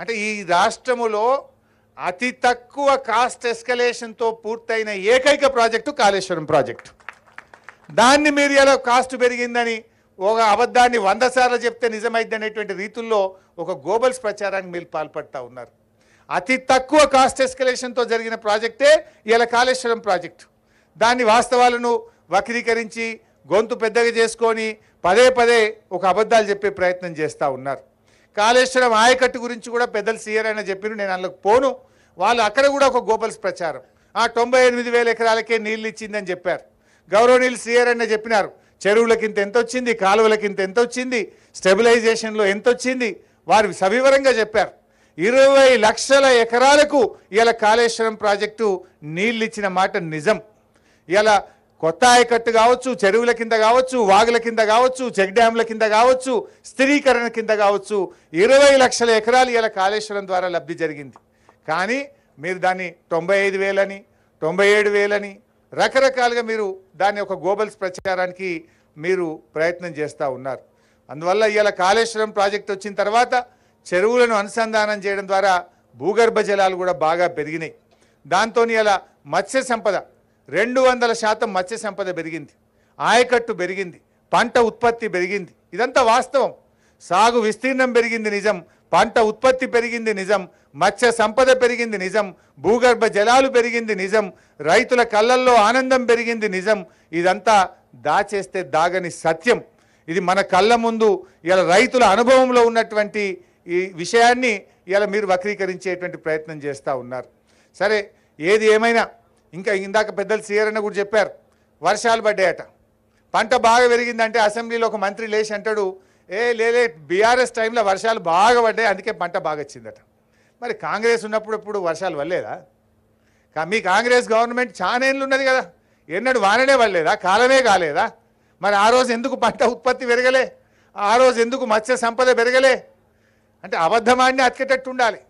అంటే ఈ రాష్ట్రములో అతి తక్కువ కాస్ట్ ఎస్కలేషన్తో పూర్తయిన ఏకైక ప్రాజెక్టు కాళేశ్వరం ప్రాజెక్టు దాన్ని మీరు ఎలా కాస్ట్ పెరిగిందని ఒక అబద్ధాన్ని వంద సార్లు చెప్తే నిజమైంది అనేటువంటి రీతుల్లో ఒక గోబల్స్ ప్రచారానికి మీరు పాల్పడతా ఉన్నారు అతి తక్కువ కాస్ట్ ఎస్కలేషన్తో జరిగిన ప్రాజెక్టే ఇలా కాళేశ్వరం ప్రాజెక్టు దాన్ని వాస్తవాలను వక్రీకరించి గొంతు పెద్దగా చేసుకొని పదే పదే ఒక అబద్ధాలు చెప్పే ప్రయత్నం చేస్తూ ఉన్నారు కాళేశ్వరం ఆయకట్టు గురించి కూడా పెద్దలు సీఆర్ అయినా చెప్పిన నేను అందులోకి పోను వాళ్ళు అక్కడ కూడా ఒక గోపల్స్ ప్రచారం ఆ తొంభై ఎనిమిది వేల ఎకరాలకే నీళ్ళు ఇచ్చిందని చెప్పారు నీళ్ళు సీఆర్ అయినా చెప్పినారు చెరువులకి ఇంత ఎంత వచ్చింది కాలువలకి ఇంత ఎంత వచ్చింది స్టెబిలైజేషన్లో ఎంత వచ్చింది వారు సవివరంగా చెప్పారు ఇరవై లక్షల ఎకరాలకు ఇలా కాళేశ్వరం ప్రాజెక్టు నీళ్ళు ఇచ్చిన మాట నిజం ఇలా కొత్త ఆయకట్టు కావచ్చు చెరువుల కింద కావచ్చు వాగుల కింద కావచ్చు చెక్ డ్యాంల కింద కావచ్చు స్థిరీకరణ కింద కావచ్చు ఇరవై లక్షల ఎకరాలు ఇలా కాళేశ్వరం ద్వారా లబ్ధి జరిగింది కానీ మీరు దాన్ని తొంభై ఐదు వేలని తొంభై ఏడు వేలని రకరకాలుగా మీరు దాన్ని ఒక గోబల్స్ ప్రచారానికి మీరు ప్రయత్నం చేస్తూ ఉన్నారు అందువల్ల ఇలా కాళేశ్వరం ప్రాజెక్ట్ వచ్చిన తర్వాత చెరువులను అనుసంధానం చేయడం ద్వారా భూగర్భ జలాలు కూడా బాగా పెరిగినాయి దాంతో ఇలా మత్స్య సంపద రెండు వందల శాతం మత్స్య సంపద పెరిగింది ఆయకట్టు పెరిగింది పంట ఉత్పత్తి పెరిగింది ఇదంతా వాస్తవం సాగు విస్తీర్ణం పెరిగింది నిజం పంట ఉత్పత్తి పెరిగింది నిజం మత్స్య సంపద పెరిగింది నిజం భూగర్భ జలాలు పెరిగింది నిజం రైతుల కళ్ళల్లో ఆనందం పెరిగింది నిజం ఇదంతా దాచేస్తే దాగని సత్యం ఇది మన కళ్ళ ముందు ఇలా రైతుల అనుభవంలో ఉన్నటువంటి ఈ విషయాన్ని ఇలా మీరు వక్రీకరించేటువంటి ప్రయత్నం చేస్తూ ఉన్నారు సరే ఏది ఏమైనా ఇంకా ఇందాక పెద్దలు సీఆర్ఎన్ కూడా చెప్పారు వర్షాలు పడ్డాయట పంట బాగా పెరిగిందంటే అసెంబ్లీలో ఒక మంత్రి లేచి అంటాడు ఏ లేలే బీఆర్ఎస్ టైంలో వర్షాలు బాగా పడ్డాయి అందుకే పంట బాగా వచ్చిందట మరి కాంగ్రెస్ ఉన్నప్పుడు ఎప్పుడు వర్షాలు వల్లేదా మీ కాంగ్రెస్ గవర్నమెంట్ చాలా ఏళ్ళు ఉన్నది కదా ఎన్నడు వాననే పడలేదా కాలమే కాలేదా మరి ఆ రోజు ఎందుకు పంట ఉత్పత్తి పెరగలే ఆ రోజు ఎందుకు మత్స్య సంపద పెరగలే అంటే అబద్ధమాన్ని అతికేటట్టు ఉండాలి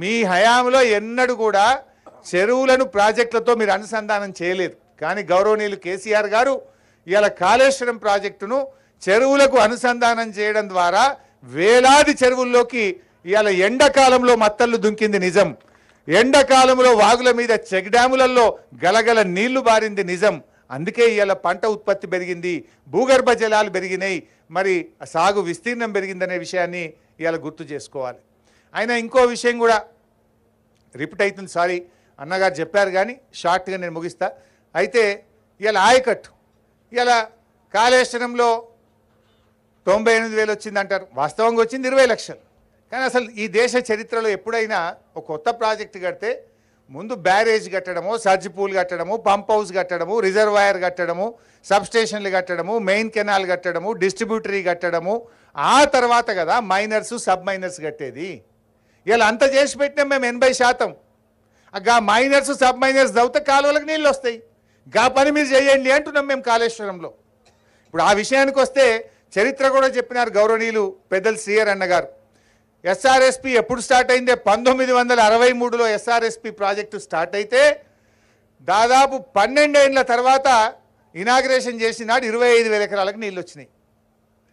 మీ హయాంలో ఎన్నడు కూడా చెరువులను ప్రాజెక్టులతో మీరు అనుసంధానం చేయలేదు కానీ గౌరవనీయులు కేసీఆర్ గారు ఇలా కాళేశ్వరం ప్రాజెక్టును చెరువులకు అనుసంధానం చేయడం ద్వారా వేలాది చెరువుల్లోకి ఇవాళ ఎండాకాలంలో మత్తళ్ళు దుంకింది నిజం ఎండాకాలంలో వాగుల మీద చెక్ డ్యాములలో గలగల నీళ్లు బారింది నిజం అందుకే ఇవాళ పంట ఉత్పత్తి పెరిగింది భూగర్భ జలాలు పెరిగినాయి మరి సాగు విస్తీర్ణం పెరిగిందనే విషయాన్ని ఇవాళ గుర్తు చేసుకోవాలి అయినా ఇంకో విషయం కూడా రిపీట్ అవుతుంది సారీ అన్నగారు చెప్పారు కానీ షార్ట్గా నేను ముగిస్తా అయితే ఇలా ఆయకట్టు ఇలా కాళేశ్వరంలో తొంభై ఎనిమిది వేలు వచ్చింది అంటారు వాస్తవంగా వచ్చింది ఇరవై లక్షలు కానీ అసలు ఈ దేశ చరిత్రలో ఎప్పుడైనా ఒక కొత్త ప్రాజెక్టు కడితే ముందు బ్యారేజ్ కట్టడము పూల్ కట్టడము పంప్ హౌస్ కట్టడము రిజర్వాయర్ కట్టడము సబ్స్టేషన్లు కట్టడము మెయిన్ కెనాల్ కట్టడము డిస్ట్రిబ్యూటరీ కట్టడము ఆ తర్వాత కదా మైనర్స్ సబ్ మైనర్స్ కట్టేది ఇలా అంత చేసి పెట్టినాం మేము ఎనభై శాతం గా మైనర్స్ సబ్ మైనర్స్ దవ్వుతే కాలువలకు నీళ్ళు వస్తాయి గా పని మీరు చేయండి అంటున్నాం మేము కాళేశ్వరంలో ఇప్పుడు ఆ విషయానికి వస్తే చరిత్ర కూడా చెప్పినారు గౌరవనీయులు పెద్దలు సీఆర్ అన్నగారు ఎస్ఆర్ఎస్పి ఎప్పుడు స్టార్ట్ అయిందే పంతొమ్మిది వందల అరవై మూడులో ఎస్ఆర్ఎస్పి ప్రాజెక్టు స్టార్ట్ అయితే దాదాపు పన్నెండేళ్ళ తర్వాత ఇనాగ్రేషన్ చేసినాడు ఇరవై ఐదు వేల ఎకరాలకు నీళ్ళు వచ్చినాయి